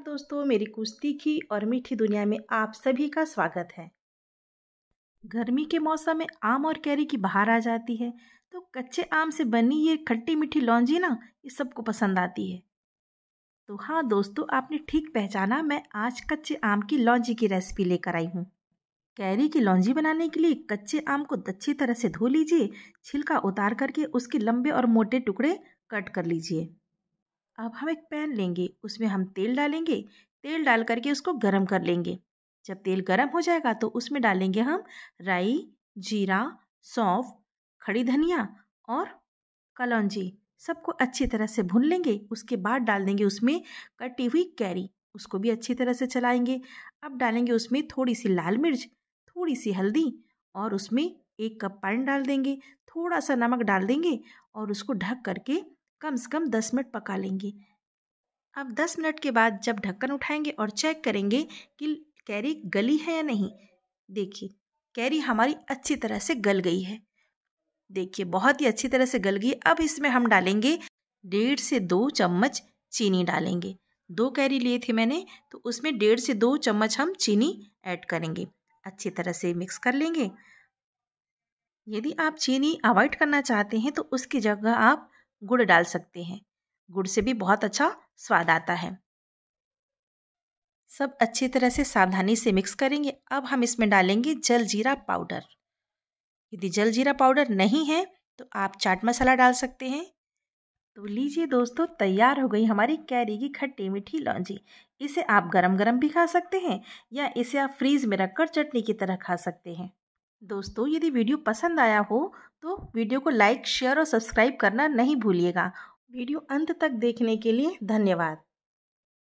नमस्कार दोस्तों मेरी कुश्ती की और मीठी दुनिया में आप सभी का स्वागत है गर्मी के मौसम में आम और कैरी की बाहर आ जाती है तो कच्चे आम से बनी ये खट्टी मीठी लौंजी ना ये सबको पसंद आती है तो हाँ दोस्तों आपने ठीक पहचाना मैं आज कच्चे आम की लौंजी की रेसिपी लेकर आई हूँ कैरी की लौंजी बनाने के लिए कच्चे आम को अच्छी तरह से धो लीजिए छिलका उतार करके उसके लंबे और मोटे टुकड़े कट कर लीजिए अब हम एक पैन लेंगे उसमें हम तेल डालेंगे तेल डाल करके उसको गर्म कर लेंगे जब तेल गर्म हो जाएगा तो उसमें डालेंगे हम राई जीरा सौंफ खड़ी धनिया और कलौजी सबको अच्छी तरह से भून लेंगे उसके बाद डाल देंगे उसमें कटी हुई कैरी उसको भी अच्छी तरह से चलाएंगे अब डालेंगे उसमें थोड़ी सी लाल मिर्च थोड़ी सी हल्दी और उसमें एक कप पानी डाल देंगे थोड़ा सा नमक डाल देंगे और उसको ढक करके कम से कम दस मिनट पका लेंगे अब दस मिनट के बाद जब ढक्कन उठाएंगे और चेक करेंगे कि कैरी गली है या नहीं देखिए कैरी हमारी अच्छी तरह से गल गई है देखिए बहुत ही अच्छी तरह से गल गई अब इसमें हम डालेंगे डेढ़ से दो चम्मच चीनी डालेंगे दो कैरी लिए थे मैंने तो उसमें डेढ़ से दो चम्मच हम चीनी ऐड करेंगे अच्छी तरह से मिक्स कर लेंगे यदि आप चीनी अवॉइड करना चाहते हैं तो उसकी जगह आप गुड़ डाल सकते हैं गुड़ से भी बहुत अच्छा स्वाद आता है सब अच्छी तरह से सावधानी से मिक्स करेंगे अब हम इसमें डालेंगे जल जीरा पाउडर यदि जल जीरा पाउडर नहीं है तो आप चाट मसाला डाल सकते हैं तो लीजिए दोस्तों तैयार हो गई हमारी कैरी की खट्टी मीठी लौंजी इसे आप गरम गरम भी खा सकते हैं या इसे आप फ्रीज में रखकर चटनी की तरह खा सकते हैं दोस्तों यदि वीडियो पसंद आया हो तो वीडियो को लाइक शेयर और सब्सक्राइब करना नहीं भूलिएगा वीडियो अंत तक देखने के लिए धन्यवाद